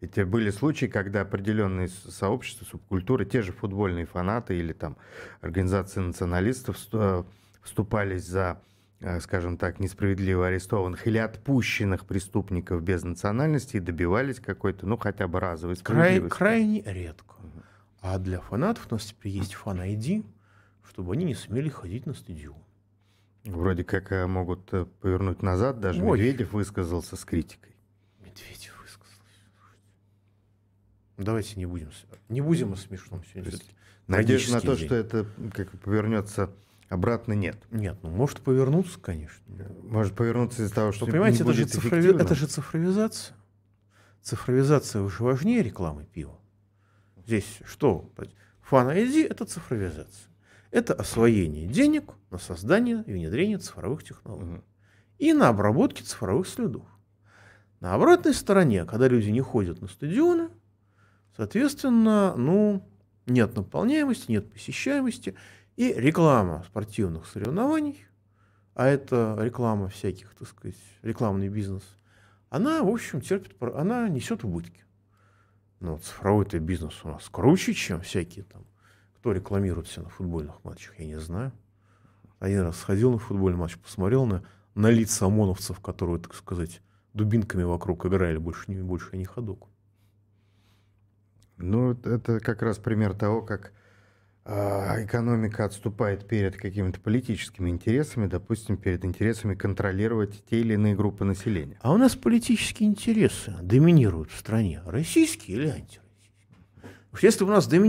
Эти были случаи, когда определенные сообщества, субкультуры, те же футбольные фанаты или там организации националистов э, вступались за э, скажем так, несправедливо арестованных или отпущенных преступников без национальности и добивались какой-то, ну, хотя бы разовой справедливости. Край, крайне редко. А для фанатов у нас теперь есть фан-айди, чтобы они не смели ходить на стадион. Вроде как э, могут повернуть назад, даже Ой. Медведев высказался с критикой. Давайте не будем, не будем о смешном сегодня. То надежда на то, день. что это как повернется обратно, нет. Нет, ну может повернуться, конечно. Э, может повернуться из-за того, что Вы понимаете, это, же цифрови... это же цифровизация. Цифровизация уже важнее рекламы пива. Здесь что? Фан ID это цифровизация. Это освоение денег на создание и внедрение цифровых технологий. Угу. И на обработке цифровых следов. На обратной стороне, когда люди не ходят на стадионы, Соответственно, ну, нет наполняемости, нет посещаемости. И реклама спортивных соревнований, а это реклама всяких, так сказать, рекламный бизнес, она, в общем, терпит, она несет убытки. Но ну, цифровой-то бизнес у нас круче, чем всякие там, кто рекламирует все на футбольных матчах, я не знаю. Один раз сходил на футбольный матч, посмотрел на, на лица ОМОНовцев, которые, так сказать, дубинками вокруг играли, больше, не, больше не ходок. Ну, это как раз пример того, как а, экономика отступает перед какими-то политическими интересами, допустим, перед интересами контролировать те или иные группы населения. А у нас политические интересы доминируют в стране, российские или антироссийские. Если бы у нас доминируют